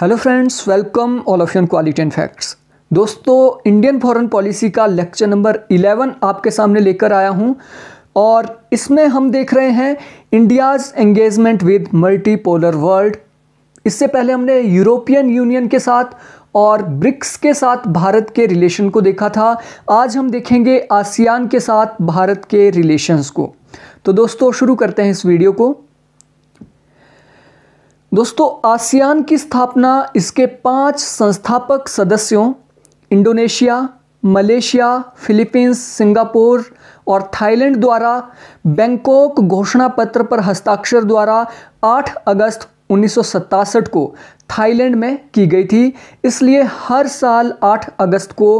hello friends welcome all of you quality and facts दोस्तों Indian foreign policy का lecture number 11 आपके सामने लेकर आया हूं और इसमें हम देख रहे हैं India's engagement with multipolar world इससे पहले हमने यूरोपियन यूनियन के साथ और ब्रिक्स के साथ भारत के रिलेशन को देखा था आज हम देखेंगे आसियान के साथ भारत के रिलेशंस को तो दोस्तों शुरू करते हैं इस वीडियो को दोस्तों आसियान की स्थापना इसके पांच संस्थापक सदस्यों इंडोनेशिया मलेशिया फिलीपींस सिंगापुर और थाईलैंड द्वारा बैंकॉक घोषणा पत्र पर हस्ताक्षर द्वारा 8 अगस्त उन्नीस को थाईलैंड में की गई थी इसलिए हर साल 8 अगस्त को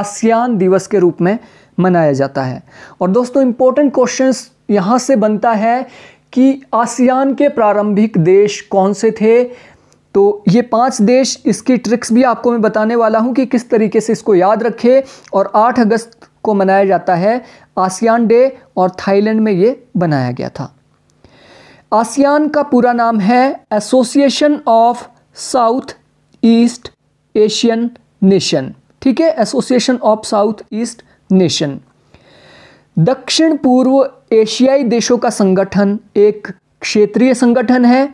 आसियान दिवस के रूप में मनाया जाता है और दोस्तों इम्पोर्टेंट क्वेश्चंस यहाँ से बनता है कि आसियान के प्रारंभिक देश कौन से थे तो ये पांच देश इसकी ट्रिक्स भी आपको मैं बताने वाला हूँ कि किस तरीके से इसको याद रखें और 8 अगस्त को मनाया जाता है आसियान डे और थाईलैंड में ये बनाया गया था आसियान का पूरा नाम है association of south east Asian nation ठीक है association of south east nation दक्षिण पूर्व एशियाई देशों का संगठन एक क्षेत्रीय संगठन है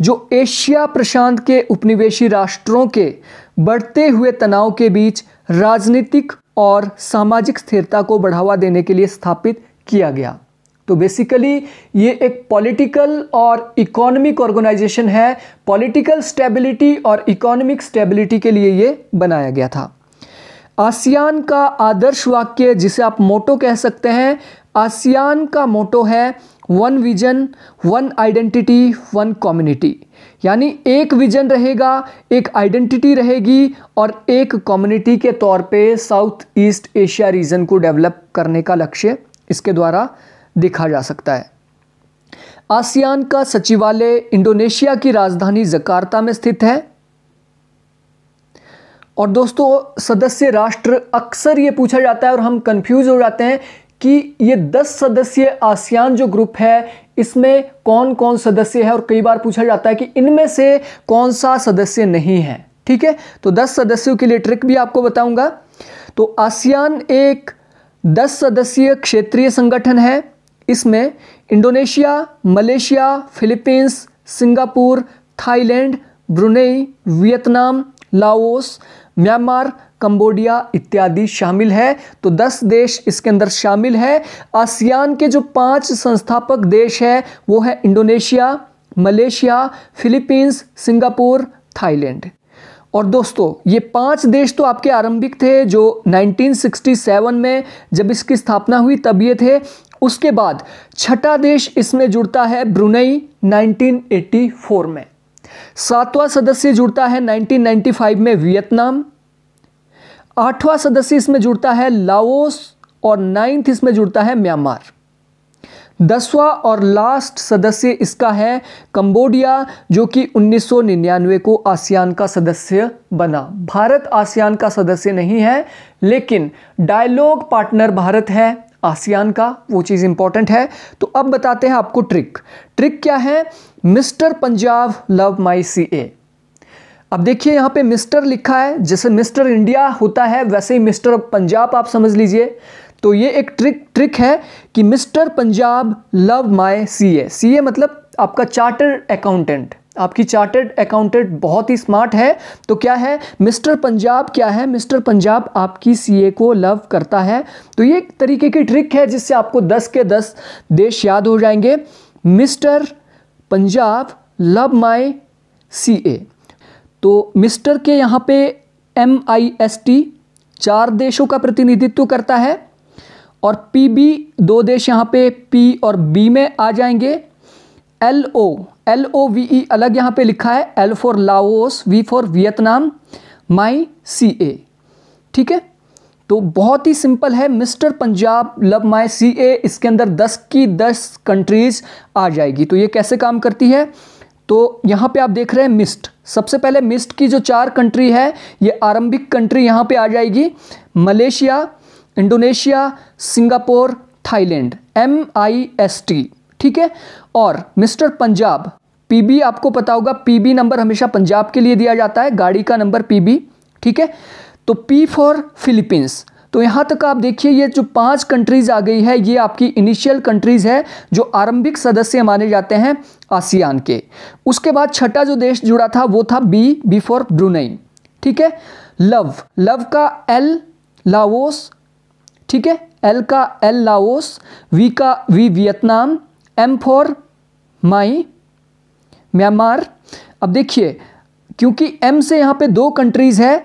जो एशिया प्रशांत के उपनिवेशी राष्ट्रों के बढ़ते हुए तनाव के बीच राजनीतिक और सामाजिक स्थिरता को बढ़ावा देने के लिए स्थापित किया गया तो बेसिकली ये एक पॉलिटिकल और इकोनॉमिक ऑर्गेनाइजेशन है पॉलिटिकल स्टेबिलिटी और इकोनॉमिक स्टेबिलिटी के लिए ये बनाया गया था आसियान का आदर्श वाक्य जिसे आप मोटो कह सकते हैं आसियान का मोटो है one vision one identity one community यानी एक विजन रहेगा एक आइडेंटिटी रहेगी और एक कम्युनिटी के तौर पे साउथ ईस्ट एशिया रीजन को डेवलप करने का लक्ष्य इसके द्वारा देखा जा सकता है आसियान का सचिवालय इंडोनेशिया की राजधानी जकार्ता में स्थित है और दोस्तों सदस्य राष्ट्र अक्सर ये पूछा जाता है और हम कंफ्यूज हो जाते हैं कि ये 10 सदस्यीय आसियान जो ग्रुप है इसमें कौन कौन सदस्य है और कई बार पूछा जाता है कि इनमें से कौन सा सदस्य नहीं है ठीक है तो 10 सदस्यों के लिए ट्रिक भी आपको बताऊंगा तो आसियान एक 10 सदस्यीय क्षेत्रीय संगठन है इसमें Indonesia Malaysia Philippines Singapore Thailand Brunei Vietnam Laos Myanmar Cambodia इत्यादि शामिल है तो 10 देश इसके अंदर शामिल है आसियान के जो पांच संस्थापक देश है वो है Indonesia Malaysia Philippines Singapore Thailand और दोस्तों ये पांच देश तो आपके आरंभिक थे जो 1967 में जब इसकी स्थापना हुई तब ये थे उसके बाद छठा देश इसमें जुड़ता है ब्रुनई 1984 में सातवां सदस्य जुड़ता है 1995 में वियतनाम आठवां सदस्य इसमें जुड़ता है लाओस और नाइन्थ इसमें जुड़ता है म्यांमार दसवां और लास्ट सदस्य इसका है कंबोडिया जो कि 1999 को आसियान का सदस्य बना भारत आसियान का सदस्य नहीं है लेकिन डायलॉग पार्टनर भारत है आसियान का वो चीज़ इंपॉर्टेंट है तो अब बताते हैं आपको ट्रिक ट्रिक क्या है mister Punjab love my C A अब देखिए यहाँ पे मिस्टर लिखा है जैसे मिस्टर इंडिया होता है वैसे ही मिस्टर पंजाब आप समझ लीजिए तो ये एक ट्रिक ट्रिक है कि mister Punjab love my C A C A मतलब आपका चार्टर अकाउंटेंट आपकी चार्टेड अकाउंटेंट बहुत ही स्मार्ट है तो क्या है मिस्टर पंजाब क्या है मिस्टर पंजाब आपकी सीए को लव करता है तो ये एक तरीके की ट्रिक है जिससे आपको 10 के 10 देश याद हो जाएंगे mister Punjab love my CA तो मिस्टर के यहाँ पे एम आई एस टी चार देशों का प्रतिनिधित्व करता है और पी बी दो देश यहाँ पे पी और बी में आ जाएंगे L O L O V E अलग यहाँ पे लिखा है L for Laos V for Vietnam my C A ठीक है तो बहुत ही सिंपल है mister Punjab love my C A इसके अंदर 10 की 10 कंट्रीज आ जाएगी तो ये कैसे काम करती है तो यहाँ पे आप देख रहे हैं मिस्ट सबसे पहले मिस्ट की जो चार कंट्री है ये आरंभिक कंट्री यहाँ पे आ जाएगी Malaysia Indonesia Singapore Thailand M I S T ठीक है और मिस्टर पंजाब पीबी आपको पता होगा पीबी नंबर हमेशा पंजाब के लिए दिया जाता है गाड़ी का नंबर पीबी ठीक है तो पी फॉर फिलीपींस तो यहां तक आप देखिए ये जो पांच कंट्रीज आ गई है ये आपकी इनिशियल कंट्रीज है जो आरंभिक सदस्य माने जाते हैं आसियान के उसके बाद छठा जो देश जुड़ा था वो था बी बी फॉर ब्रुनई ठीक है लव लव का एल लाओस ठीक है एल का एल लाओस वी का V Vietnam M for my Myanmar अब देखिए क्योंकि एम से यहाँ पे दो कंट्रीज़ है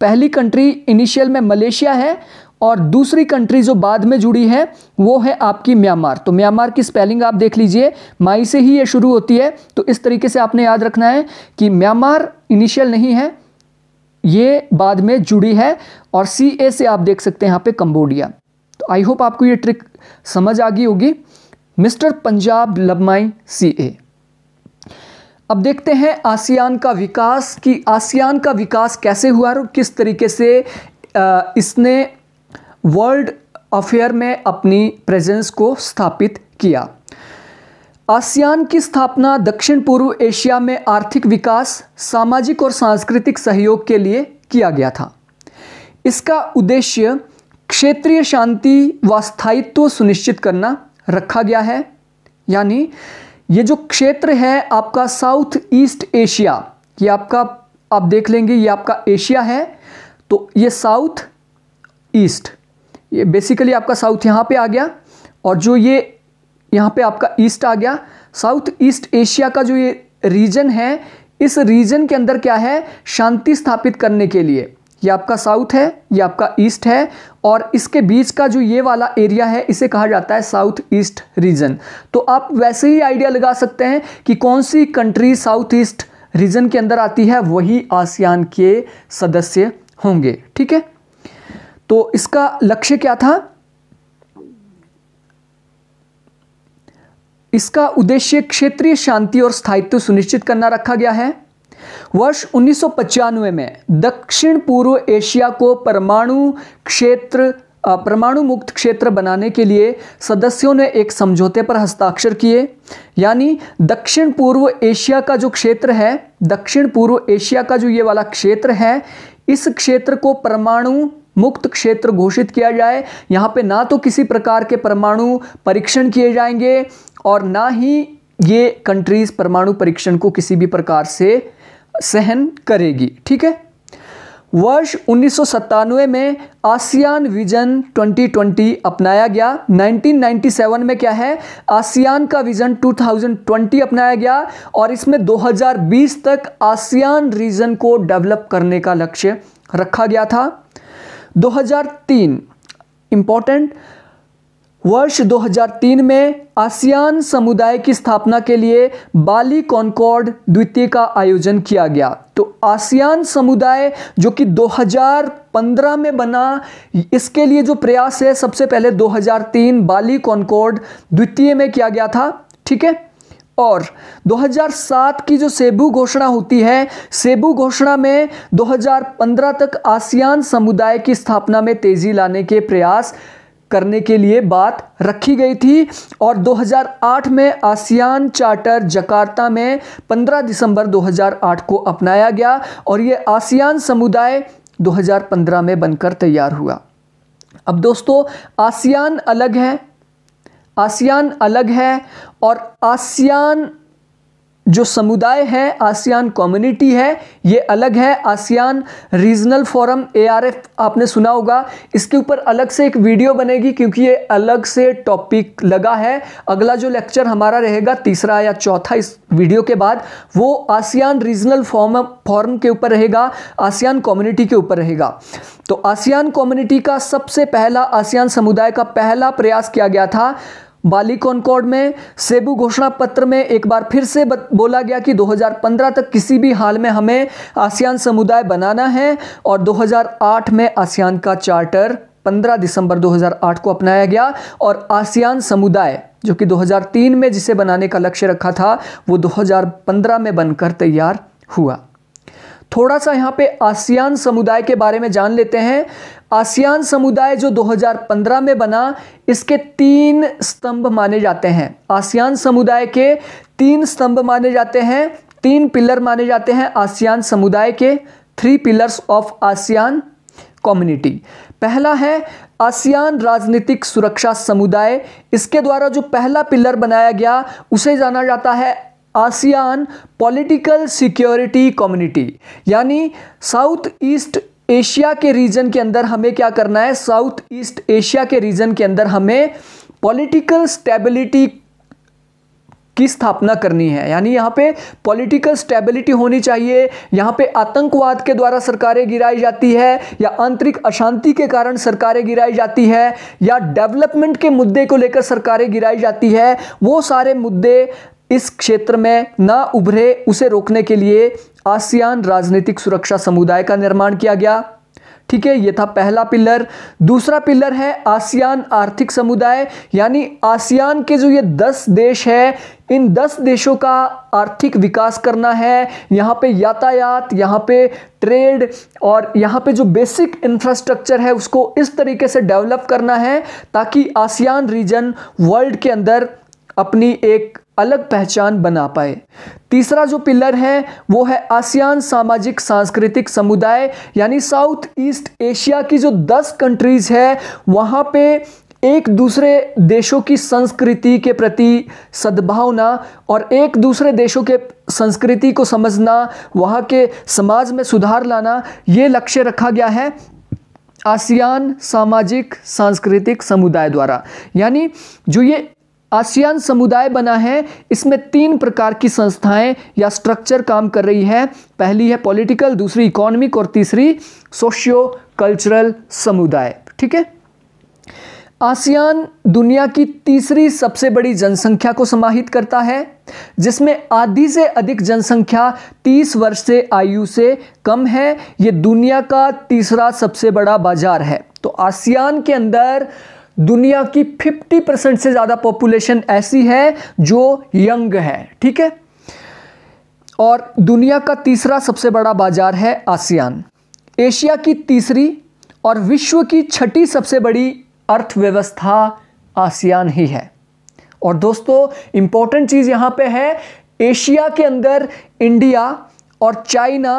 पहली कंट्री इनिशियल में मलेशिया है और दूसरी कंट्री जो बाद में जुड़ी है वो है आपकी म्यांमार तो म्यांमार की स्पेलिंग आप देख लीजिए माई से ही ये शुरू होती है तो इस तरीके से आपने याद रखना है कि म्यांमार इनिशियल नहीं है ये बाद में जुड़ी है और सी ए से आप देख सकते हैं यहाँ पे कंबोडिया तो आई होप आपको ये ट्रिक समझ आ गई होगी मिस्टर पंजाब लबमाई सी ए अब देखते हैं आसियान का विकास कि आसियान का विकास कैसे हुआ और किस तरीके से इसने वर्ल्ड अफेयर में अपनी प्रेजेंस को स्थापित किया आसियान की स्थापना दक्षिण पूर्व एशिया में आर्थिक विकास सामाजिक और सांस्कृतिक सहयोग के लिए किया गया था इसका उद्देश्य क्षेत्रीय शांति व स्थायित्व सुनिश्चित करना रखा गया है यानी ये जो क्षेत्र है आपका साउथ ईस्ट एशिया ये आपका आप देख लेंगे ये आपका एशिया है तो ये साउथ ईस्ट ये बेसिकली आपका साउथ यहाँ पे आ गया और जो ये यहाँ पे आपका ईस्ट आ गया साउथ ईस्ट एशिया का जो ये रीजन है इस रीजन के अंदर क्या है शांति स्थापित करने के लिए ये आपका साउथ है ये आपका ईस्ट है और इसके बीच का जो ये वाला एरिया है इसे कहा जाता है साउथ ईस्ट रीजन तो आप वैसे ही आइडिया लगा सकते हैं कि कौन सी कंट्री साउथ ईस्ट रीजन के अंदर आती है वही आसियान के सदस्य होंगे ठीक है तो इसका लक्ष्य क्या था इसका उद्देश्य क्षेत्रीय शांति और स्थायित्व सुनिश्चित करना रखा गया है वर्ष उन्नीस में दक्षिण पूर्व एशिया को परमाणु क्षेत्र परमाणु मुक्त क्षेत्र बनाने के लिए सदस्यों ने एक समझौते पर हस्ताक्षर किए यानी दक्षिण पूर्व एशिया का जो क्षेत्र है दक्षिण पूर्व एशिया का जो ये वाला क्षेत्र है इस क्षेत्र को परमाणु मुक्त क्षेत्र घोषित किया जाए यहाँ पे ना तो किसी प्रकार के परमाणु परीक्षण किए जाएंगे और ना ही ये कंट्रीज़ परमाणु परीक्षण को किसी भी प्रकार से सहन करेगी ठीक है वर्ष उन्नीस में आसियान विजन 2020 अपनाया गया 1997 में क्या है आसियान का विजन 2020 अपनाया गया और इसमें 2020 तक आसियान रीजन को डेवलप करने का लक्ष्य रखा गया था 2003 इंपॉर्टेंट वर्ष 2003 में आसियान समुदाय की स्थापना के लिए बाली कॉनकॉर्ड द्वितीय का आयोजन किया गया तो आसियान समुदाय जो कि 2015 में बना इसके लिए जो प्रयास है सबसे पहले 2003 बाली कॉनकॉर्ड द्वितीय में किया गया था ठीक है और 2007 की जो सेबू घोषणा होती है सेबू घोषणा में 2015 तक आसियान समुदाय की स्थापना में तेजी लाने के प्रयास करने के लिए बात रखी गई थी और 2008 में आसियान चार्टर जकार्ता में 15 दिसंबर 2008 को अपनाया गया और ये आसियान समुदाय 2015 में बनकर तैयार हुआ अब दोस्तों आसियान अलग है आसियान अलग है और आसियान जो समुदाय है आसियान कम्युनिटी है ये अलग है आसियान रीजनल फोरम एआरएफ आपने सुना होगा इसके ऊपर अलग से एक वीडियो बनेगी क्योंकि ये अलग से टॉपिक लगा है अगला जो लेक्चर हमारा रहेगा तीसरा या चौथा इस वीडियो के बाद वो आसियान रीजनल फॉर्म फॉरम के ऊपर रहेगा आसियान कम्युनिटी के ऊपर रहेगा तो आसियान कम्युनिटी का सबसे पहला आसियान समुदाय का पहला प्रयास किया गया था बाली कॉनकॉर्ड में सेबू घोषणा पत्र में एक बार फिर से बोला गया कि 2015 तक किसी भी हाल में हमें आसियान समुदाय बनाना है और 2008 में आसियान का चार्टर 15 दिसंबर 2008 को अपनाया गया और आसियान समुदाय जो कि 2003 में जिसे बनाने का लक्ष्य रखा था वो 2015 में बनकर तैयार हुआ थोड़ा सा यहाँ पे आसियान समुदाय के बारे में जान लेते हैं आसियान समुदाय जो 2015 में बना इसके तीन स्तंभ माने जाते हैं आसियान समुदाय के तीन स्तंभ माने जाते हैं तीन पिलर माने जाते हैं आसियान समुदाय के three pillars of ASEAN community पहला है आसियान राजनीतिक सुरक्षा समुदाय इसके द्वारा जो पहला पिलर बनाया गया उसे जाना जाता है आसियान पॉलिटिकल सिक्योरिटी कम्युनिटी यानी साउथ ईस्ट एशिया के रीजन के अंदर हमें क्या करना है साउथ ईस्ट एशिया के रीजन के अंदर हमें पॉलिटिकल स्टेबिलिटी की स्थापना करनी है यानी यहाँ पे पॉलिटिकल स्टेबिलिटी होनी चाहिए यहाँ पे आतंकवाद के द्वारा सरकारें गिराई जाती है या आंतरिक अशांति के कारण सरकारें गिराई जाती है या डेवलपमेंट के मुद्दे को लेकर सरकारें गिराई जाती है वो सारे मुद्दे इस क्षेत्र में ना उभरे उसे रोकने के लिए आसियान राजनीतिक सुरक्षा समुदाय का निर्माण किया गया ठीक है ये था पहला पिलर दूसरा पिलर है आसियान आर्थिक समुदाय यानी आसियान के जो ये दस देश है इन दस देशों का आर्थिक विकास करना है यहाँ पे यातायात यहाँ पे ट्रेड और यहाँ पे जो बेसिक इंफ्रास्ट्रक्चर है उसको इस तरीके से डेवलप करना है ताकि आसियान रीजन वर्ल्ड के अंदर अपनी एक अलग पहचान बना पाए तीसरा जो पिलर है वो है आसियान सामाजिक सांस्कृतिक समुदाय यानी साउथ ईस्ट एशिया की जो 10 कंट्रीज़ है वहाँ पे एक दूसरे देशों की संस्कृति के प्रति सद्भावना और एक दूसरे देशों के संस्कृति को समझना वहाँ के समाज में सुधार लाना ये लक्ष्य रखा गया है आसियान सामाजिक सांस्कृतिक समुदाय द्वारा यानी जो ये आसियान समुदाय बना है इसमें तीन प्रकार की संस्थाएं या स्ट्रक्चर काम कर रही है पहली है पॉलिटिकल दूसरी इकोनॉमिक और तीसरी सोशियो कल्चरल समुदाय ठीक है आसियान दुनिया की तीसरी सबसे बड़ी जनसंख्या को समाहित करता है जिसमें आधी से अधिक जनसंख्या 30 वर्ष से आयु से कम है यह दुनिया का तीसरा सबसे बड़ा बाजार है तो आसियान के अंदर दुनिया की 50 परसेंट से ज़्यादा पॉपुलेशन ऐसी है जो यंग है ठीक है और दुनिया का तीसरा सबसे बड़ा बाजार है आसियान एशिया की तीसरी और विश्व की छठी सबसे बड़ी अर्थव्यवस्था आसियान ही है और दोस्तों इंपॉर्टेंट चीज़ यहां पे है एशिया के अंदर इंडिया और चाइना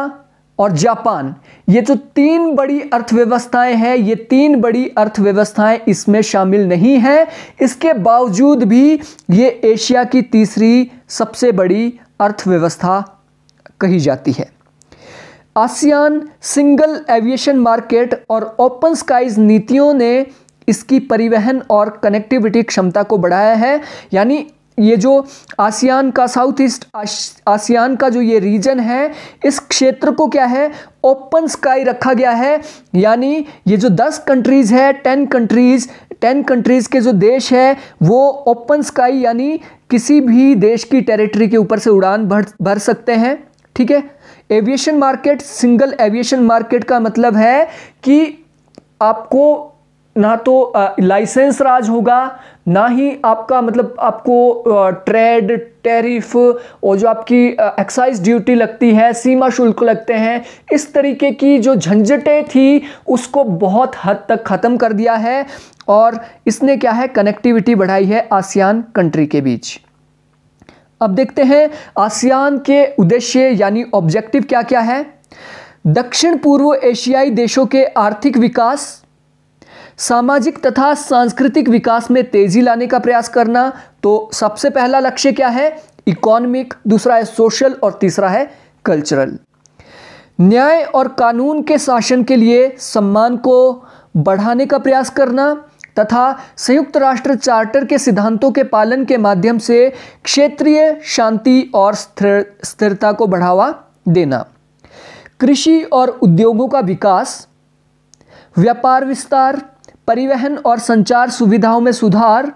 और जापान ये जो तीन बड़ी अर्थव्यवस्थाएं हैं ये तीन बड़ी अर्थव्यवस्थाएं इसमें शामिल नहीं हैं इसके बावजूद भी ये एशिया की तीसरी सबसे बड़ी अर्थव्यवस्था कही जाती है आसियान सिंगल एविएशन मार्केट और ओपन स्काइज नीतियों ने इसकी परिवहन और कनेक्टिविटी क्षमता को बढ़ाया है यानी ये जो आसियान का साउथ ईस्ट आसियान का जो ये रीजन है इस क्षेत्र को क्या है ओपन स्काई रखा गया है यानी ये जो दस कंट्रीज़ है टेन कंट्रीज़ टेन कंट्रीज़ के जो देश है वो ओपन स्काई यानी किसी भी देश की टेरिटरी के ऊपर से उड़ान भर भर सकते हैं ठीक है aviation market single aviation market का मतलब है कि आपको ना तो लाइसेंस राज होगा ना ही आपका मतलब आपको ट्रेड टैरिफ और जो आपकी एक्साइज ड्यूटी लगती है सीमा शुल्क लगते हैं इस तरीके की जो झंझटें थी उसको बहुत हद तक ख़त्म कर दिया है और इसने क्या है कनेक्टिविटी बढ़ाई है आसियान कंट्री के बीच अब देखते हैं आसियान के उद्देश्य यानी ऑब्जेक्टिव क्या क्या है दक्षिण पूर्व एशियाई देशों के आर्थिक विकास सामाजिक तथा सांस्कृतिक विकास में तेजी लाने का प्रयास करना तो सबसे पहला लक्ष्य क्या है इकोनॉमिक दूसरा है सोशल और तीसरा है कल्चरल न्याय और कानून के शासन के लिए सम्मान को बढ़ाने का प्रयास करना तथा संयुक्त राष्ट्र चार्टर के सिद्धांतों के पालन के माध्यम से क्षेत्रीय शांति और स्थिर स्थिरता को बढ़ावा देना कृषि और उद्योगों का विकास व्यापार विस्तार परिवहन और संचार सुविधाओं में सुधार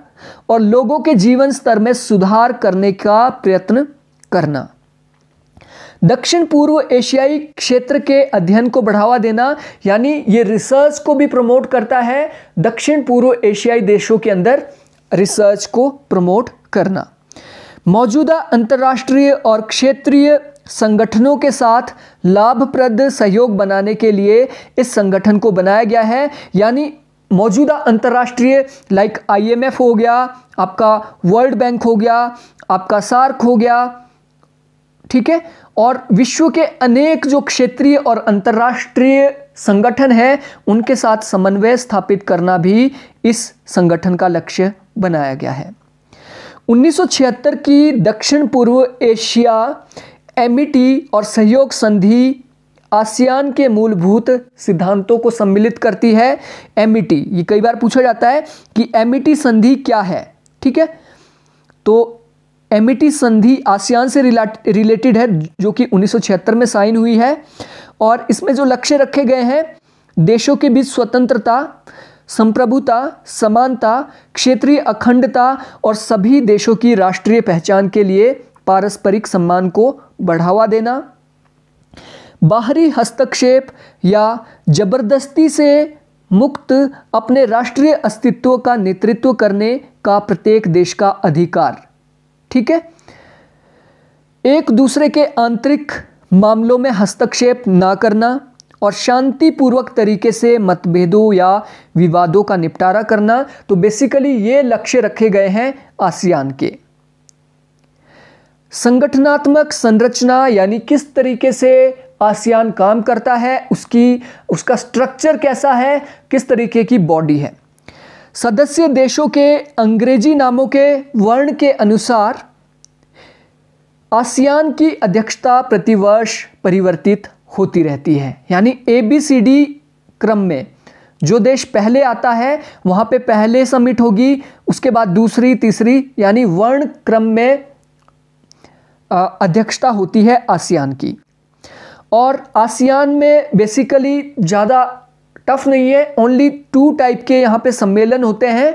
और लोगों के जीवन स्तर में सुधार करने का प्रयत्न करना दक्षिण पूर्व एशियाई क्षेत्र के अध्ययन को बढ़ावा देना यानी ये रिसर्च को भी प्रमोट करता है दक्षिण पूर्व एशियाई देशों के अंदर रिसर्च को प्रमोट करना मौजूदा अंतर्राष्ट्रीय और क्षेत्रीय संगठनों के साथ लाभप्रद सहयोग बनाने के लिए इस संगठन को बनाया गया है यानी मौजूदा अंतर्राष्ट्रीय लाइक आईएमएफ हो गया आपका वर्ल्ड बैंक हो गया आपका सार्क हो गया ठीक है और विश्व के अनेक जो क्षेत्रीय और अंतर्राष्ट्रीय संगठन है उनके साथ समन्वय स्थापित करना भी इस संगठन का लक्ष्य बनाया गया है 1976 की दक्षिण पूर्व एशिया एमिटी e और सहयोग संधि आसियान के मूलभूत सिद्धांतों को सम्मिलित करती है एम e ये कई बार पूछा जाता है कि एम e संधि क्या है ठीक है तो एम e संधि आसियान से रिलेटेड है जो कि 1976 में साइन हुई है और इसमें जो लक्ष्य रखे गए हैं देशों के बीच स्वतंत्रता संप्रभुता समानता क्षेत्रीय अखंडता और सभी देशों की राष्ट्रीय पहचान के लिए पारस्परिक सम्मान को बढ़ावा देना बाहरी हस्तक्षेप या जबरदस्ती से मुक्त अपने राष्ट्रीय अस्तित्व का नेतृत्व करने का प्रत्येक देश का अधिकार ठीक है एक दूसरे के आंतरिक मामलों में हस्तक्षेप ना करना और शांतिपूर्वक तरीके से मतभेदों या विवादों का निपटारा करना तो बेसिकली ये लक्ष्य रखे गए हैं आसियान के संगठनात्मक संरचना यानी किस तरीके से आसियान काम करता है उसकी उसका स्ट्रक्चर कैसा है किस तरीके की बॉडी है सदस्य देशों के अंग्रेजी नामों के वर्ण के अनुसार आसियान की अध्यक्षता प्रतिवर्ष परिवर्तित होती रहती है यानी ए बी सी डी क्रम में जो देश पहले आता है वहाँ पे पहले समिट होगी उसके बाद दूसरी तीसरी यानी वर्ण क्रम में अध्यक्षता होती है आसियान की और आसियान में बेसिकली ज़्यादा टफ नहीं है ओनली टू टाइप के यहाँ पे सम्मेलन होते हैं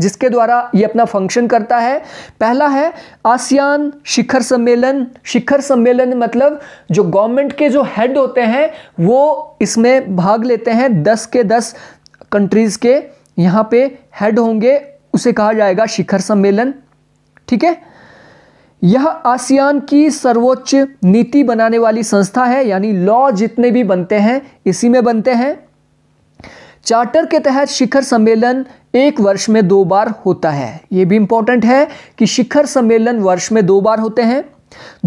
जिसके द्वारा ये अपना फंक्शन करता है पहला है आसियान शिखर सम्मेलन शिखर सम्मेलन मतलब जो गवर्नमेंट के जो हेड होते हैं वो इसमें भाग लेते हैं दस के दस कंट्रीज़ के यहाँ पे हेड होंगे उसे कहा जाएगा शिखर सम्मेलन ठीक है यह आसियान की सर्वोच्च नीति बनाने वाली संस्था है यानी लॉ जितने भी बनते हैं इसी में बनते हैं चार्टर के तहत शिखर सम्मेलन एक वर्ष में दो बार होता है ये भी इंपॉर्टेंट है कि शिखर सम्मेलन वर्ष में दो बार होते हैं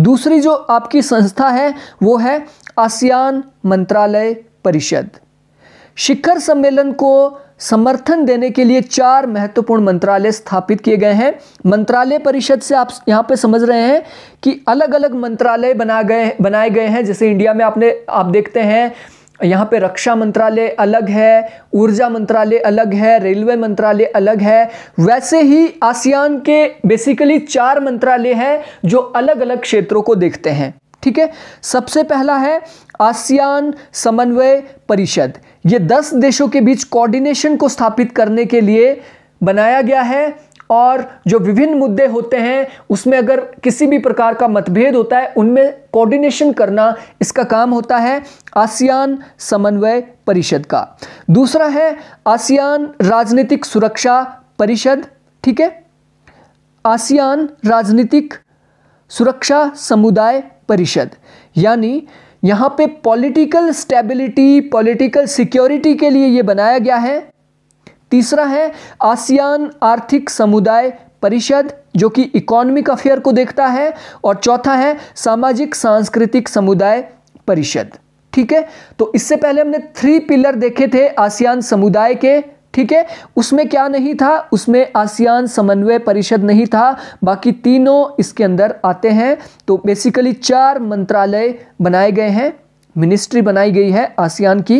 दूसरी जो आपकी संस्था है वो है आसियान मंत्रालय परिषद शिखर सम्मेलन को समर्थन देने के लिए चार महत्वपूर्ण मंत्रालय स्थापित किए गए हैं मंत्रालय परिषद से आप यहाँ पे समझ रहे हैं कि अलग अलग मंत्रालय बना गए बनाए गए हैं जैसे इंडिया में आपने आप देखते हैं यहाँ पे रक्षा मंत्रालय अलग है ऊर्जा मंत्रालय अलग है रेलवे मंत्रालय अलग है वैसे ही आसियान के बेसिकली चार मंत्रालय हैं जो अलग अलग क्षेत्रों को देखते हैं ठीक है सबसे पहला है आसियान समन्वय परिषद ये दस देशों के बीच कोऑर्डिनेशन को स्थापित करने के लिए बनाया गया है और जो विभिन्न मुद्दे होते हैं उसमें अगर किसी भी प्रकार का मतभेद होता है उनमें कोऑर्डिनेशन करना इसका काम होता है आसियान समन्वय परिषद का दूसरा है आसियान राजनीतिक सुरक्षा परिषद ठीक है आसियान राजनीतिक सुरक्षा समुदाय परिषद यानी यहाँ पे पॉलिटिकल स्टेबिलिटी पॉलिटिकल सिक्योरिटी के लिए ये बनाया गया है तीसरा है आसियान आर्थिक समुदाय परिषद जो कि इकोनॉमिक अफेयर को देखता है और चौथा है सामाजिक सांस्कृतिक समुदाय परिषद ठीक है तो इससे पहले हमने थ्री पिलर देखे थे आसियान समुदाय के ठीक है उसमें क्या नहीं था उसमें आसियान समन्वय परिषद नहीं था बाकी तीनों इसके अंदर आते हैं तो बेसिकली चार मंत्रालय बनाए गए हैं मिनिस्ट्री बनाई गई है आसियान की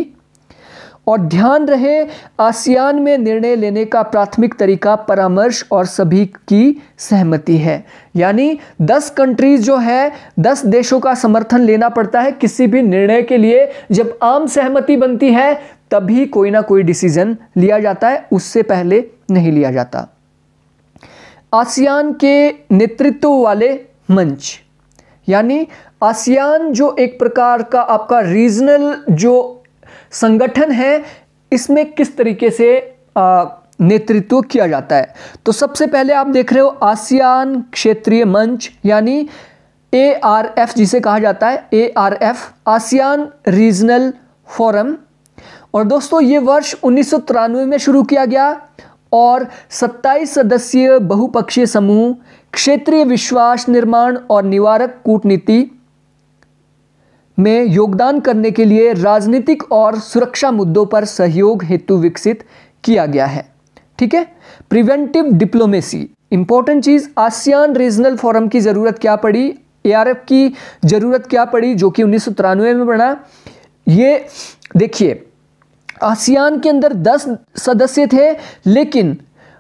और ध्यान रहे आसियान में निर्णय लेने का प्राथमिक तरीका परामर्श और सभी की सहमति है यानी 10 कंट्रीज जो है 10 देशों का समर्थन लेना पड़ता है किसी भी निर्णय के लिए जब आम सहमति बनती है तभी कोई ना कोई डिसीज़न लिया जाता है उससे पहले नहीं लिया जाता आसियान के नेतृत्व वाले मंच यानी आसियान जो एक प्रकार का आपका रीजनल जो संगठन है इसमें किस तरीके से नेतृत्व किया जाता है तो सबसे पहले आप देख रहे हो आसियान क्षेत्रीय मंच यानी ए आर एफ जिसे कहा जाता है A R F ASEAN regional forum और दोस्तों ये वर्ष उन्नीस में शुरू किया गया और 27 सदस्यीय बहुपक्षीय समूह क्षेत्रीय विश्वास निर्माण और निवारक कूटनीति में योगदान करने के लिए राजनीतिक और सुरक्षा मुद्दों पर सहयोग हेतु विकसित किया गया है ठीक है प्रिवेंटिव डिप्लोमेसी इंपॉर्टेंट चीज़ आसियान रीजनल फोरम की ज़रूरत क्या पड़ी एआरएफ की ज़रूरत क्या पड़ी जो कि उन्नीस में बना ये देखिए आसियान के अंदर दस सदस्य थे लेकिन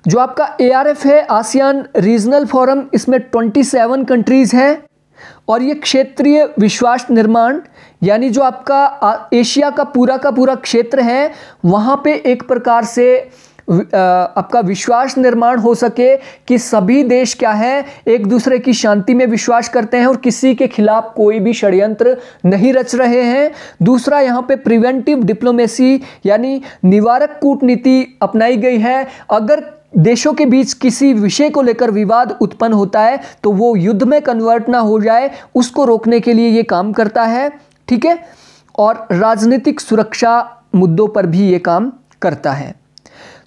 जो आपका ए है आसियान रीजनल फोरम इसमें ट्वेंटी सेवन कंट्रीज़ हैं और ये क्षेत्रीय विश्वास निर्माण यानी जो आपका एशिया का पूरा का पूरा क्षेत्र है वहाँ पे एक प्रकार से आपका विश्वास निर्माण हो सके कि सभी देश क्या है एक दूसरे की शांति में विश्वास करते हैं और किसी के खिलाफ कोई भी षड्यंत्र नहीं रच रहे हैं दूसरा यहाँ पे प्रिवेंटिव डिप्लोमेसी यानी निवारक कूटनीति अपनाई गई है अगर देशों के बीच किसी विषय को लेकर विवाद उत्पन्न होता है तो वो युद्ध में कन्वर्ट ना हो जाए उसको रोकने के लिए ये काम करता है ठीक है और राजनीतिक सुरक्षा मुद्दों पर भी ये काम करता है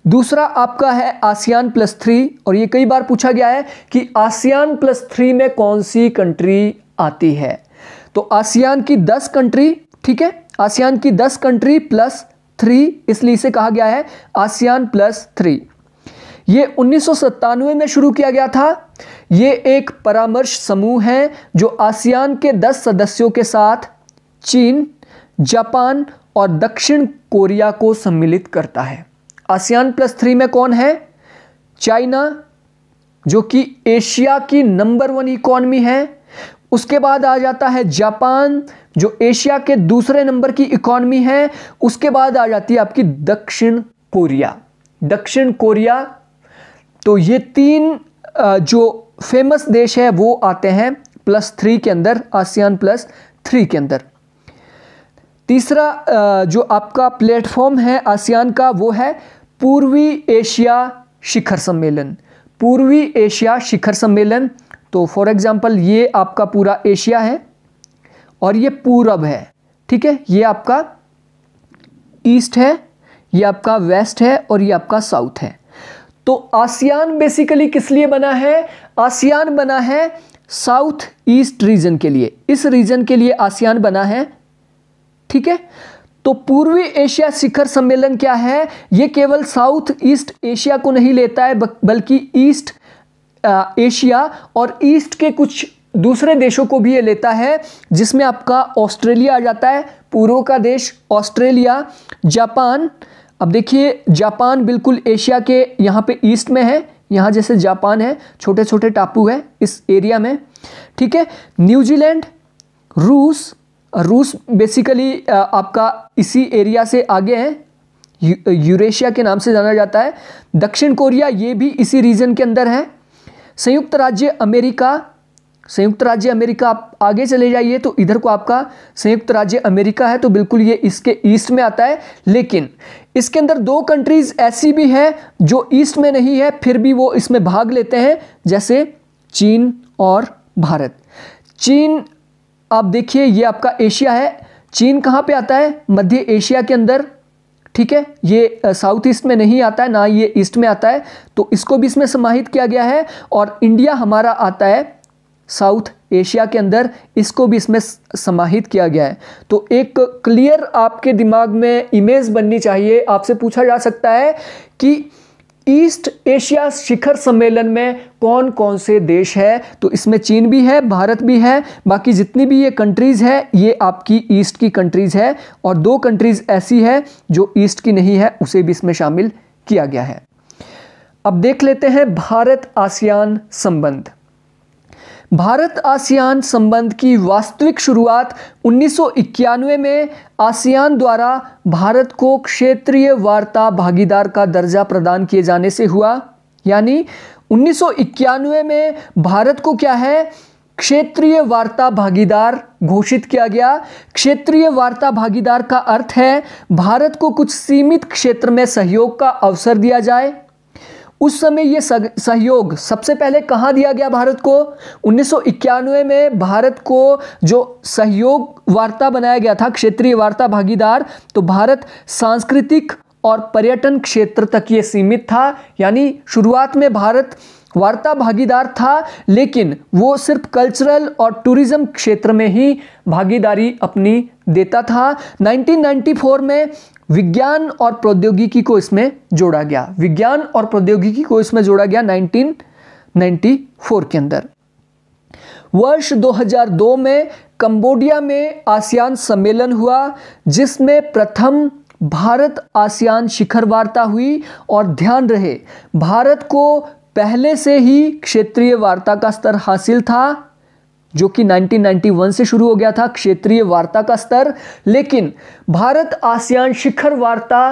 दूसरा आपका है आसियान प्लस थ्री और ये कई बार पूछा गया है कि आसियान प्लस थ्री में कौन सी कंट्री आती है तो आसियान की दस कंट्री ठीक है आसियान की दस कंट्री प्लस थ्री इसलिए इसे कहा गया है आसियान प्लस थ्री ये उन्नीस में शुरू किया गया था ये एक परामर्श समूह है जो आसियान के दस सदस्यों के साथ चीन जापान और दक्षिण कोरिया को सम्मिलित करता है आसियान प्लस थ्री में कौन है चाइना जो कि एशिया की नंबर वन इकॉनमी है उसके बाद आ जाता है जापान जो एशिया के दूसरे नंबर की इकॉनमी है उसके बाद आ जाती है आपकी दक्षिण कोरिया दक्षिण कोरिया तो ये तीन जो फेमस देश है वो आते हैं प्लस थ्री के अंदर आसियान प्लस थ्री के अंदर तीसरा जो आपका प्लेटफॉर्म है आसियान का वो है पूर्वी एशिया शिखर सम्मेलन पूर्वी एशिया शिखर सम्मेलन तो फॉर एग्ज़ाम्पल ये आपका पूरा एशिया है और ये पूरब है ठीक है ये आपका ईस्ट है ये आपका वेस्ट है और ये आपका साउथ है तो आसियान बेसिकली किस लिए बना है आसियान बना है साउथ ईस्ट रीजन के लिए इस रीजन के लिए आसियान बना है ठीक है तो पूर्वी एशिया शिखर सम्मेलन क्या है यह केवल साउथ ईस्ट एशिया को नहीं लेता है बल्कि ईस्ट एशिया और ईस्ट के कुछ दूसरे देशों को भी ये लेता है जिसमें आपका ऑस्ट्रेलिया आ जाता है पूर्व का देश ऑस्ट्रेलिया जापान अब देखिए जापान बिल्कुल एशिया के यहाँ पे ईस्ट में है यहाँ जैसे जापान है छोटे छोटे टापू है इस एरिया में ठीक है न्यूजीलैंड रूस रूस बेसिकली आपका इसी एरिया से आगे है यूरेशिया के नाम से जाना जाता है दक्षिण कोरिया ये भी इसी रीजन के अंदर है संयुक्त राज्य अमेरिका संयुक्त राज्य अमेरिका आप आगे चले जाइए तो इधर को आपका संयुक्त राज्य अमेरिका है तो बिल्कुल ये इसके ईस्ट में आता है लेकिन इसके अंदर दो कंट्रीज़ ऐसी भी हैं जो ईस्ट में नहीं है फिर भी वो इसमें भाग लेते हैं जैसे चीन और भारत चीन आप देखिए ये आपका एशिया है चीन कहाँ पे आता है मध्य एशिया के अंदर ठीक है ये साउथ ईस्ट में नहीं आता है ना ये ईस्ट में आता है तो इसको भी इसमें समाहित किया गया है और इंडिया हमारा आता है साउथ एशिया के अंदर इसको भी इसमें समाहित किया गया है तो एक क्लियर आपके दिमाग में इमेज बननी चाहिए आपसे पूछा जा सकता है कि ईस्ट एशिया शिखर सम्मेलन में कौन कौन से देश है तो इसमें चीन भी है भारत भी है बाकी जितनी भी ये कंट्रीज़ है ये आपकी ईस्ट की कंट्रीज़ है और दो कंट्रीज़ ऐसी है जो ईस्ट की नहीं है उसे भी इसमें शामिल किया गया है अब देख लेते हैं भारत आसियान संबंध भारत आसियान संबंध की वास्तविक शुरुआत 1991 में आसियान द्वारा भारत को क्षेत्रीय वार्ता भागीदार का दर्जा प्रदान किए जाने से हुआ यानी 1991 में भारत को क्या है क्षेत्रीय वार्ता भागीदार घोषित किया गया क्षेत्रीय वार्ता भागीदार का अर्थ है भारत को कुछ सीमित क्षेत्र में सहयोग का अवसर दिया जाए उस समय ये सहयोग सबसे पहले कहाँ दिया गया भारत को उन्नीस में भारत को जो सहयोग वार्ता बनाया गया था क्षेत्रीय वार्ता भागीदार तो भारत सांस्कृतिक और पर्यटन क्षेत्र तक ये सीमित था यानी शुरुआत में भारत वार्ता भागीदार था लेकिन वो सिर्फ कल्चरल और टूरिज्म क्षेत्र में ही भागीदारी अपनी देता था 1994 में विज्ञान और प्रौद्योगिकी को इसमें जोड़ा गया विज्ञान और प्रौद्योगिकी को इसमें जोड़ा गया 1994 के अंदर वर्ष 2002 में कंबोडिया में आसियान सम्मेलन हुआ जिसमें प्रथम भारत आसियान शिखर वार्ता हुई और ध्यान रहे भारत को पहले से ही क्षेत्रीय वार्ता का स्तर हासिल था जो कि 1991 से शुरू हो गया था क्षेत्रीय वार्ता का स्तर लेकिन भारत आसियान शिखर वार्ता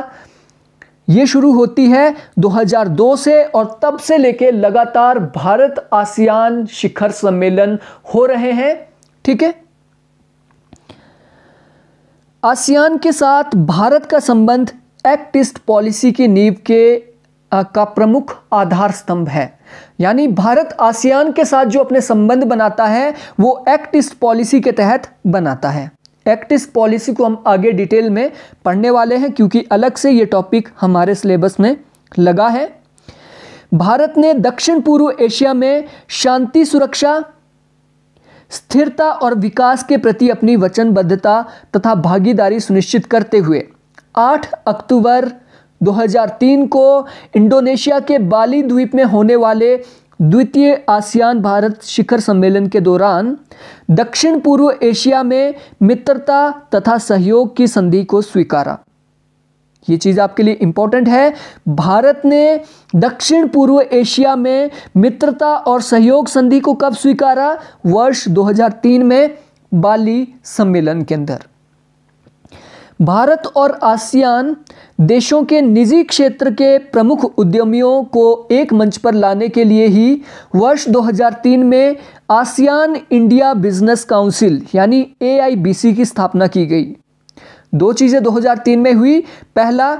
ये शुरू होती है 2002 से और तब से लेके लगातार भारत आसियान शिखर सम्मेलन हो रहे हैं ठीक है आसियान के साथ भारत का संबंध एक्ट ईस्ट पॉलिसी की नींव के का प्रमुख आधार स्तंभ है यानी भारत आसियान के साथ जो अपने संबंध बनाता है वो एक्ट ईस्ट पॉलिसी के तहत बनाता है एक्ट ईस्ट पॉलिसी को हम आगे डिटेल में पढ़ने वाले हैं क्योंकि अलग से ये टॉपिक हमारे सिलेबस में लगा है भारत ने दक्षिण पूर्व एशिया में शांति सुरक्षा स्थिरता और विकास के प्रति अपनी वचनबद्धता तथा भागीदारी सुनिश्चित करते हुए 8 अक्टूबर 2003 को इंडोनेशिया के बाली द्वीप में होने वाले द्वितीय आसियान भारत शिखर सम्मेलन के दौरान दक्षिण पूर्व एशिया में मित्रता तथा सहयोग की संधि को स्वीकारा ये चीज़ आपके लिए इंपॉर्टेंट है भारत ने दक्षिण पूर्व एशिया में मित्रता और सहयोग संधि को कब स्वीकारा वर्ष 2003 में बाली सम्मेलन के अंदर भारत और आसियान देशों के निजी क्षेत्र के प्रमुख उद्यमियों को एक मंच पर लाने के लिए ही वर्ष 2003 में आसियान इंडिया बिजनेस काउंसिल यानी ए की स्थापना की गई दो चीज़ें 2003 में हुई पहला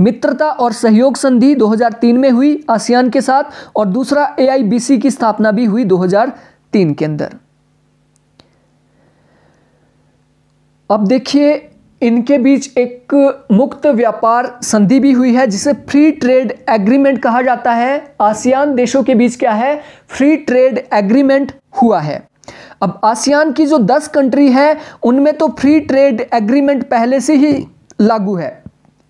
मित्रता और सहयोग संधि 2003 में हुई आसियान के साथ और दूसरा ए की स्थापना भी हुई 2003 के अंदर अब देखिए इनके बीच एक मुक्त व्यापार संधि भी हुई है जिसे फ्री ट्रेड एग्रीमेंट कहा जाता है आसियान देशों के बीच क्या है फ्री ट्रेड एग्रीमेंट हुआ है अब आसियान की जो 10 कंट्री है उनमें तो फ्री ट्रेड एग्रीमेंट पहले से ही लागू है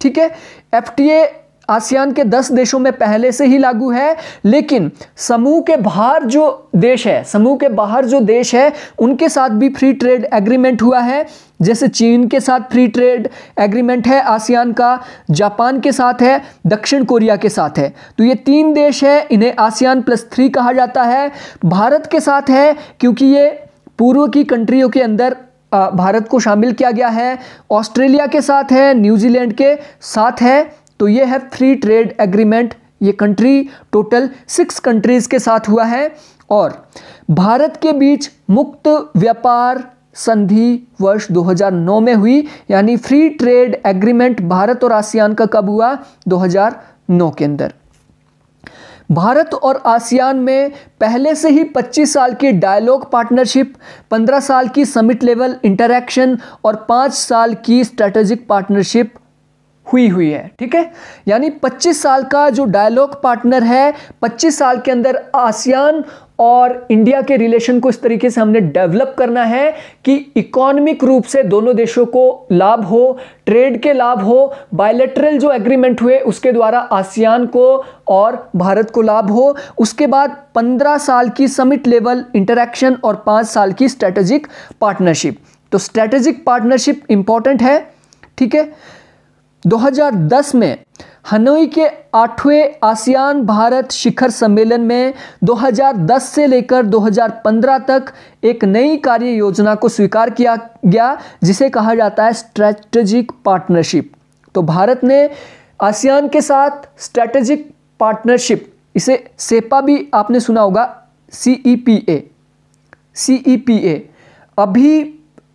ठीक है एफटीए आसियान के 10 देशों में पहले से ही लागू है लेकिन समूह के बाहर जो देश है समूह के बाहर जो देश है उनके साथ भी फ्री ट्रेड एग्रीमेंट हुआ है जैसे चीन के साथ फ्री ट्रेड एग्रीमेंट है आसियान का जापान के साथ है दक्षिण कोरिया के साथ है तो ये तीन देश है इन्हें आसियान प्लस थ्री कहा जाता है भारत के साथ है क्योंकि ये पूर्व की कंट्रियों के अंदर भारत को शामिल किया गया है ऑस्ट्रेलिया के साथ है न्यूजीलैंड के साथ है तो ये है फ्री ट्रेड एग्रीमेंट ये कंट्री टोटल सिक्स कंट्रीज़ के साथ हुआ है और भारत के बीच मुक्त व्यापार संधि वर्ष 2009 में हुई यानी फ्री ट्रेड एग्रीमेंट भारत और आसियान का कब हुआ 2009 के अंदर भारत और आसियान में पहले से ही 25 साल की डायलॉग पार्टनरशिप 15 साल की समिट लेवल इंटरेक्शन और 5 साल की स्ट्रेटेजिक पार्टनरशिप हुई हुई है ठीक है यानी 25 साल का जो डायलॉग पार्टनर है 25 साल के अंदर आसियान और इंडिया के रिलेशन को इस तरीके से हमने डेवलप करना है कि इकोनॉमिक रूप से दोनों देशों को लाभ हो ट्रेड के लाभ हो बायलेटरल जो एग्रीमेंट हुए उसके द्वारा आसियान को और भारत को लाभ हो उसके बाद 15 साल की समिट लेवल इंटरेक्शन और 5 साल की स्ट्रेटेजिक पार्टनरशिप तो स्ट्रेटेजिक पार्टनरशिप इंपॉर्टेंट है ठीक है दो में हनोई के आठवें आसियान भारत शिखर सम्मेलन में 2010 से लेकर 2015 तक एक नई कार्य योजना को स्वीकार किया गया जिसे कहा जाता है स्ट्रैटेजिक पार्टनरशिप तो भारत ने आसियान के साथ स्ट्रैटेजिक पार्टनरशिप इसे सेपा भी आपने सुना होगा सी E P A C E P A अभी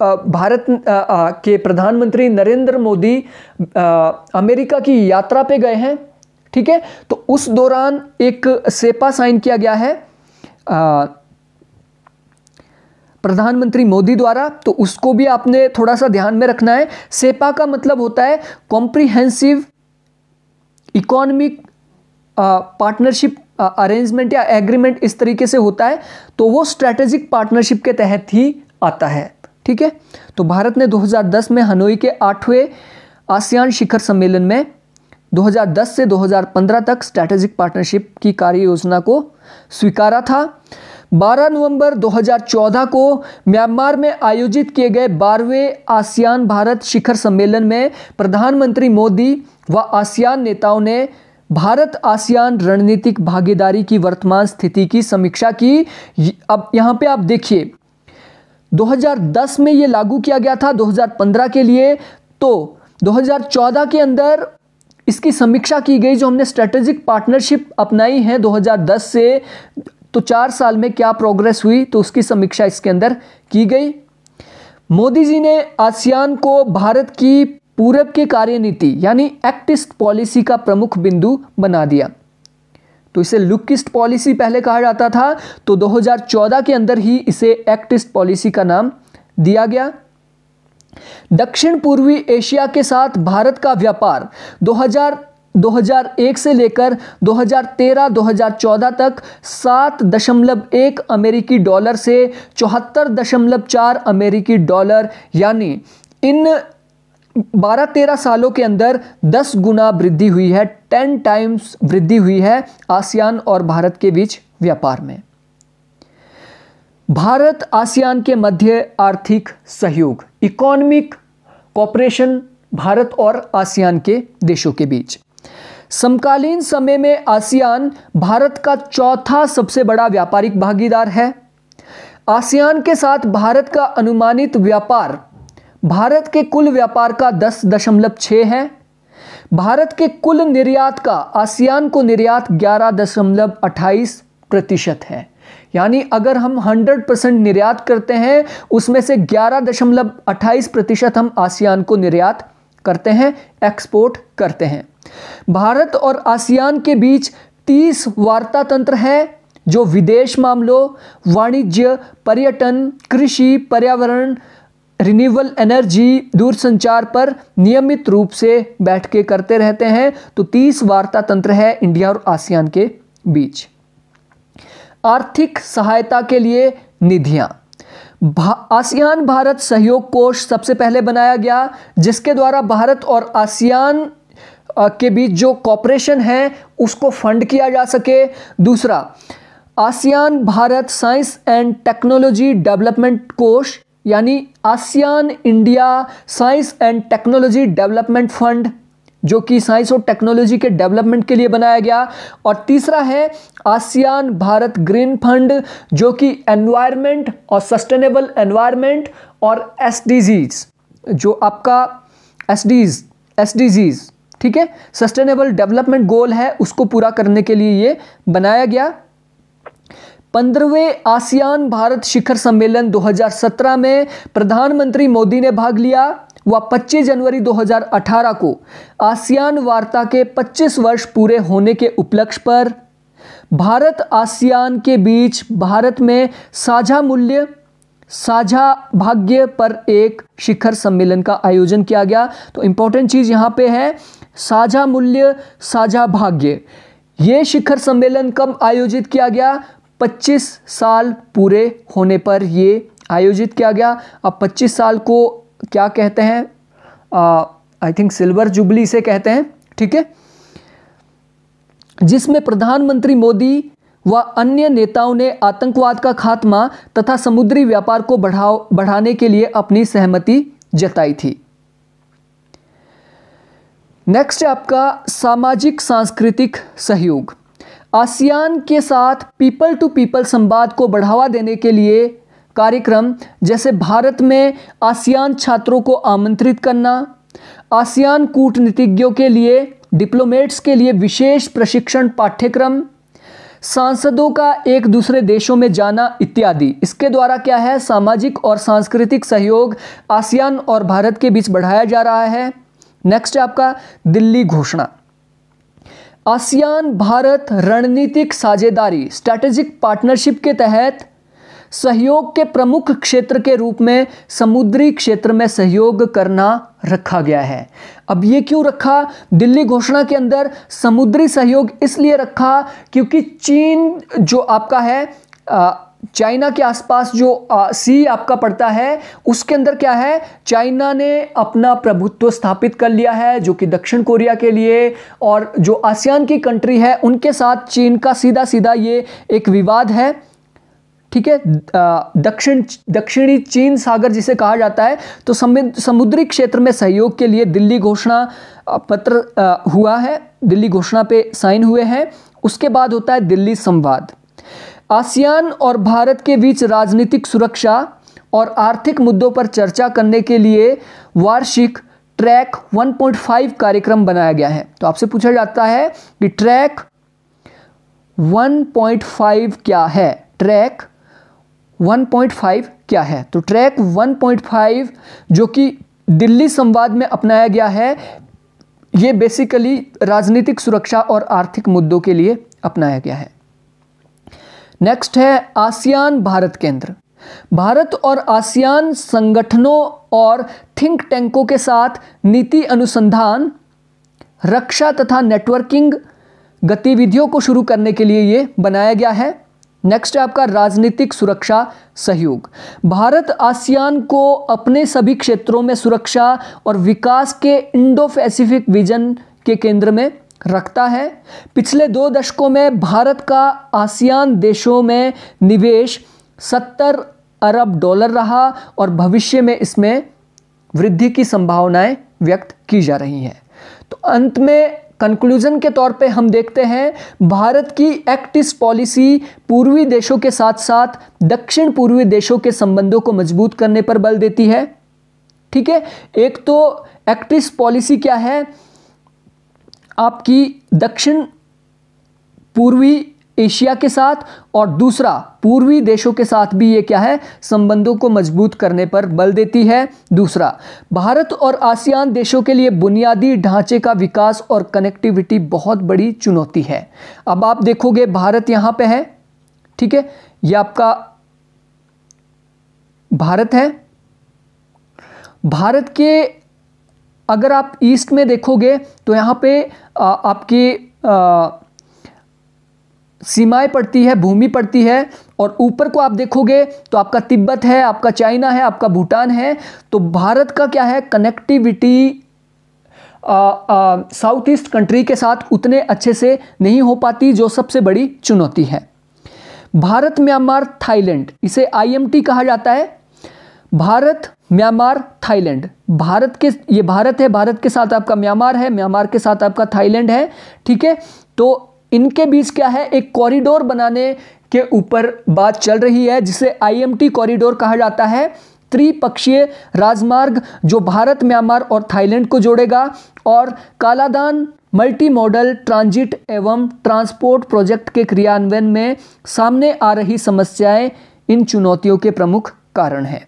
भारत के प्रधानमंत्री नरेंद्र मोदी अमेरिका की यात्रा पे गए हैं ठीक है तो उस दौरान एक सेपा साइन किया गया है प्रधानमंत्री मोदी द्वारा तो उसको भी आपने थोड़ा सा ध्यान में रखना है सेपा का मतलब होता है कॉम्प्रिहेंसिव इकोनॉमिक पार्टनरशिप अरेंजमेंट या एग्रीमेंट इस तरीके से होता है तो वो स्ट्रेटेजिक पार्टनरशिप के तहत ही आता है ठीक है तो भारत ने 2010 में हनोई के आठवें आसियान शिखर सम्मेलन में 2010 से 2015 तक स्ट्रैटेजिक पार्टनरशिप की कार्य योजना को स्वीकारा था 12 नवंबर 2014 को म्यांमार में आयोजित किए गए बारहवें आसियान भारत शिखर सम्मेलन में प्रधानमंत्री मोदी व आसियान नेताओं ने भारत आसियान रणनीतिक भागीदारी की वर्तमान स्थिति की समीक्षा की अब यहाँ पे आप देखिए 2010 में ये लागू किया गया था 2015 के लिए तो 2014 के अंदर इसकी समीक्षा की गई जो हमने स्ट्रेटेजिक पार्टनरशिप अपनाई है 2010 से तो चार साल में क्या प्रोग्रेस हुई तो उसकी समीक्षा इसके अंदर की गई मोदी जी ने आसियान को भारत की पूरब की कार्यनीति यानी एक्टिस्ट पॉलिसी का प्रमुख बिंदु बना दिया तो इसे लुकिस्ट पॉलिसी पहले कहा जाता था तो 2014 के अंदर ही इसे एक्टिस्ट पॉलिसी का नाम दिया गया दक्षिण पूर्वी एशिया के साथ भारत का व्यापार 2000 2001 से लेकर 2013-2014 तक 7.1 अमेरिकी डॉलर से 74.4 अमेरिकी डॉलर यानी इन बारह तेरह सालों के अंदर दस गुना वृद्धि हुई है टेन टाइम्स वृद्धि हुई है आसियान और भारत के बीच व्यापार में भारत आसियान के मध्य आर्थिक सहयोग इकोनॉमिक कॉपरेशन भारत और आसियान के देशों के बीच समकालीन समय में आसियान भारत का चौथा सबसे बड़ा व्यापारिक भागीदार है आसियान के साथ भारत का अनुमानित व्यापार भारत के कुल व्यापार का दस दशमलव छः है भारत के कुल निर्यात का आसियान को निर्यात ग्यारह दशमलव अट्ठाईस प्रतिशत है यानी अगर हम 100 परसेंट निर्यात करते हैं उसमें से ग्यारह दशमलव अट्ठाईस प्रतिशत हम आसियान को निर्यात करते हैं एक्सपोर्ट करते हैं भारत और आसियान के बीच 30 वार्ता तंत्र है जो विदेश मामलों वाणिज्य पर्यटन कृषि पर्यावरण रिन्यूबल एनर्जी दूरसंचार पर नियमित रूप से बैठ के करते रहते हैं तो तीस वार्ता तंत्र है इंडिया और आसियान के बीच आर्थिक सहायता के लिए निधियां भा, आसियान भारत सहयोग कोष सबसे पहले बनाया गया जिसके द्वारा भारत और आसियान के बीच जो कॉपरेशन है उसको फंड किया जा सके दूसरा ASEAN Bharat science and technology development कोष यानी ASEAN India science and technology development fund जो कि साइंस और टेक्नोलॉजी के डेवलपमेंट के लिए बनाया गया और तीसरा है आसियान भारत ग्रीन फंड जो कि एनवायरनमेंट और सस्टेनेबल एनवायरनमेंट और एस जो आपका एस डीज एस डीजीज ठीक है सस्टेनेबल डेवलपमेंट गोल है उसको पूरा करने के लिए ये बनाया गया पंद्रहवें आसियान भारत शिखर सम्मेलन 2017 में प्रधानमंत्री मोदी ने भाग लिया व 25 जनवरी 2018 को आसियान वार्ता के 25 वर्ष पूरे होने के उपलक्ष्य पर भारत आसियान के बीच भारत में साझा मूल्य साझा भाग्य पर एक शिखर सम्मेलन का आयोजन किया गया तो इम्पोर्टेंट चीज़ यहाँ पे है साझा मूल्य साझा भाग्य ये शिखर सम्मेलन कब आयोजित किया गया 25 साल पूरे होने पर ये आयोजित किया गया अब 25 साल को क्या कहते हैं आई थिंक सिल्वर जुबली से कहते हैं ठीक है जिसमें प्रधानमंत्री मोदी व अन्य नेताओं ने आतंकवाद का खात्मा तथा समुद्री व्यापार को बढ़ाओ बढ़ाने के लिए अपनी सहमति जताई थी नेक्स्ट है आपका सामाजिक सांस्कृतिक सहयोग आसियान के साथ पीपल टू पीपल संवाद को बढ़ावा देने के लिए कार्यक्रम जैसे भारत में आसियान छात्रों को आमंत्रित करना आसियान कूटनीतिज्ञों के लिए डिप्लोमेट्स के लिए विशेष प्रशिक्षण पाठ्यक्रम सांसदों का एक दूसरे देशों में जाना इत्यादि इसके द्वारा क्या है सामाजिक और सांस्कृतिक सहयोग आसियान और भारत के बीच बढ़ाया जा रहा है नेक्स्ट आपका दिल्ली घोषणा आसियान भारत रणनीतिक साझेदारी स्ट्रैटेजिक पार्टनरशिप के तहत सहयोग के प्रमुख क्षेत्र के रूप में समुद्री क्षेत्र में सहयोग करना रखा गया है अब ये क्यों रखा दिल्ली घोषणा के अंदर समुद्री सहयोग इसलिए रखा क्योंकि चीन जो आपका है आ, चाइना के आसपास जो आ, सी आपका पड़ता है उसके अंदर क्या है चाइना ने अपना प्रभुत्व स्थापित कर लिया है जो कि दक्षिण कोरिया के लिए और जो आसियान की कंट्री है उनके साथ चीन का सीधा सीधा ये एक विवाद है ठीक है दक्षिण दक्षिणी चीन सागर जिसे कहा जाता है तो समुद्री क्षेत्र में सहयोग के लिए दिल्ली घोषणा पत्र हुआ है दिल्ली घोषणा पे साइन हुए हैं उसके बाद होता है दिल्ली संवाद आसियान और भारत के बीच राजनीतिक सुरक्षा और आर्थिक मुद्दों पर चर्चा करने के लिए वार्षिक ट्रैक 1.5 कार्यक्रम बनाया गया है तो आपसे पूछा जाता है कि ट्रैक 1.5 क्या है ट्रैक 1.5 क्या है तो ट्रैक 1.5 जो कि दिल्ली संवाद में अपनाया गया है ये बेसिकली राजनीतिक सुरक्षा और आर्थिक मुद्दों के लिए अपनाया गया है नेक्स्ट है आसियान भारत केंद्र भारत और आसियान संगठनों और थिंक टैंकों के साथ नीति अनुसंधान रक्षा तथा नेटवर्किंग गतिविधियों को शुरू करने के लिए ये बनाया गया है नेक्स्ट है आपका राजनीतिक सुरक्षा सहयोग भारत आसियान को अपने सभी क्षेत्रों में सुरक्षा और विकास के इंडो पैसिफिक विजन के केंद्र में रखता है पिछले दो दशकों में भारत का आसियान देशों में निवेश 70 अरब डॉलर रहा और भविष्य में इसमें वृद्धि की संभावनाएं व्यक्त की जा रही हैं तो अंत में कंक्लूजन के तौर पे हम देखते हैं भारत की एक्टिस पॉलिसी पूर्वी देशों के साथ साथ दक्षिण पूर्वी देशों के संबंधों को मजबूत करने पर बल देती है ठीक है एक तो एक्टिस पॉलिसी क्या है आपकी दक्षिण पूर्वी एशिया के साथ और दूसरा पूर्वी देशों के साथ भी ये क्या है संबंधों को मजबूत करने पर बल देती है दूसरा भारत और आसियान देशों के लिए बुनियादी ढांचे का विकास और कनेक्टिविटी बहुत बड़ी चुनौती है अब आप देखोगे भारत यहां पे है ठीक है ये आपका भारत है भारत के अगर आप ईस्ट में देखोगे तो यहाँ पे आ, आपकी आ, सीमाएं पड़ती है भूमि पड़ती है और ऊपर को आप देखोगे तो आपका तिब्बत है आपका चाइना है आपका भूटान है तो भारत का क्या है कनेक्टिविटी साउथ ईस्ट कंट्री के साथ उतने अच्छे से नहीं हो पाती जो सबसे बड़ी चुनौती है भारत म्यांमार थाईलैंड इसे आईएमटी कहा जाता है भारत म्यांमार थाईलैंड भारत के ये भारत है भारत के साथ आपका म्यांमार है म्यांमार के साथ आपका थाईलैंड है ठीक है तो इनके बीच क्या है एक कॉरिडोर बनाने के ऊपर बात चल रही है जिसे आईएमटी कॉरिडोर कहा जाता है त्रिपक्षीय राजमार्ग जो भारत म्यांमार और थाईलैंड को जोड़ेगा और कालादान मल्टी मॉडल ट्रांजिट एवं ट्रांसपोर्ट प्रोजेक्ट के क्रियान्वयन में सामने आ रही समस्याएं इन चुनौतियों के प्रमुख कारण हैं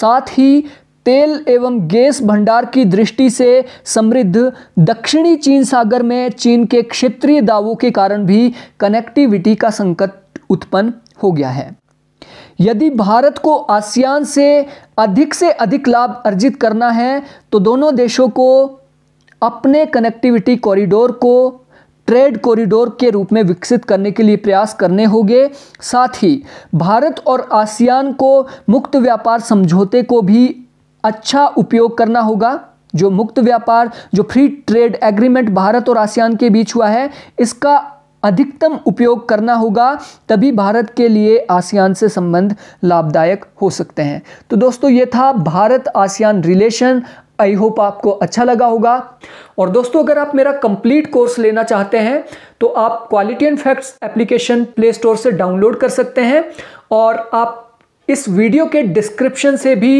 साथ ही तेल एवं गैस भंडार की दृष्टि से समृद्ध दक्षिणी चीन सागर में चीन के क्षेत्रीय दावों के कारण भी कनेक्टिविटी का संकट उत्पन्न हो गया है यदि भारत को आसियान से अधिक से अधिक लाभ अर्जित करना है तो दोनों देशों को अपने कनेक्टिविटी कॉरिडोर को ट्रेड कॉरिडोर के रूप में विकसित करने के लिए प्रयास करने होंगे साथ ही भारत और आसियान को मुक्त व्यापार समझौते को भी अच्छा उपयोग करना होगा जो मुक्त व्यापार जो फ्री ट्रेड एग्रीमेंट भारत और आसियान के बीच हुआ है इसका अधिकतम उपयोग करना होगा तभी भारत के लिए आसियान से संबंध लाभदायक हो सकते हैं तो दोस्तों ये था Bharat ASEAN relation I hope आपको अच्छा लगा होगा और दोस्तों अगर आप मेरा कंप्लीट कोर्स लेना चाहते हैं तो आप quality and facts application play store से डाउनलोड कर सकते हैं और आप इस वीडियो के डिस्क्रिप्शन से भी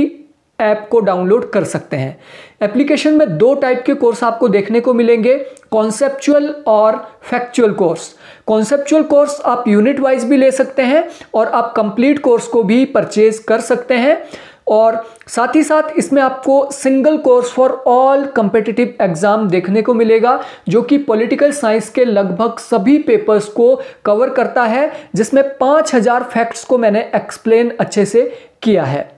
ऐप को डाउनलोड कर सकते हैं एप्लीकेशन में दो टाइप के कोर्स आपको देखने को मिलेंगे कॉन्सेप्चुअल और फैक्चुअल कोर्स कॉन्सेप्चुअल कोर्स आप यूनिट वाइज भी ले सकते हैं और आप कंप्लीट कोर्स को भी परचेज कर सकते हैं और साथ ही साथ इसमें आपको single course for all competitive exam देखने को मिलेगा जो कि पॉलिटिकल साइंस के लगभग सभी पेपर्स को कवर करता है जिसमें 5000 फैक्ट्स को मैंने एक्सप्लेन अच्छे से किया है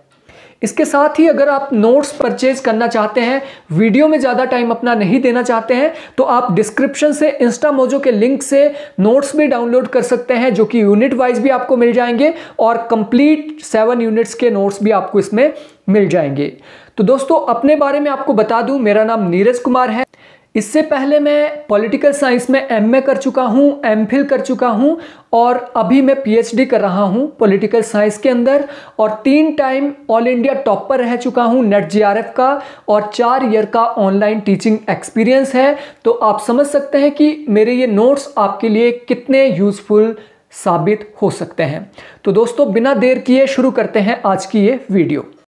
इसके साथ ही अगर आप नोट्स परचेज करना चाहते हैं वीडियो में ज़्यादा टाइम अपना नहीं देना चाहते हैं तो आप डिस्क्रिप्शन से इंस्टा मोजो के लिंक से नोट्स भी डाउनलोड कर सकते हैं जो कि यूनिट वाइज भी आपको मिल जाएंगे और कंप्लीट सेवन यूनिट्स के नोट्स भी आपको इसमें मिल जाएंगे तो दोस्तों अपने बारे में आपको बता दूं मेरा नाम नीरज कुमार है इससे पहले मैं पॉलिटिकल साइंस में एमए कर चुका हूँ एमफिल कर चुका हूँ और अभी मैं पीएचडी कर रहा हूँ पॉलिटिकल साइंस के अंदर और तीन टाइम ऑल इंडिया टॉप पर रह चुका हूँ नेट जीआरएफ का और चार ईयर का ऑनलाइन टीचिंग एक्सपीरियंस है तो आप समझ सकते हैं कि मेरे ये नोट्स आपके लिए कितने यूज़फुल साबित हो सकते हैं तो दोस्तों बिना देर किए शुरू करते हैं आज की ये वीडियो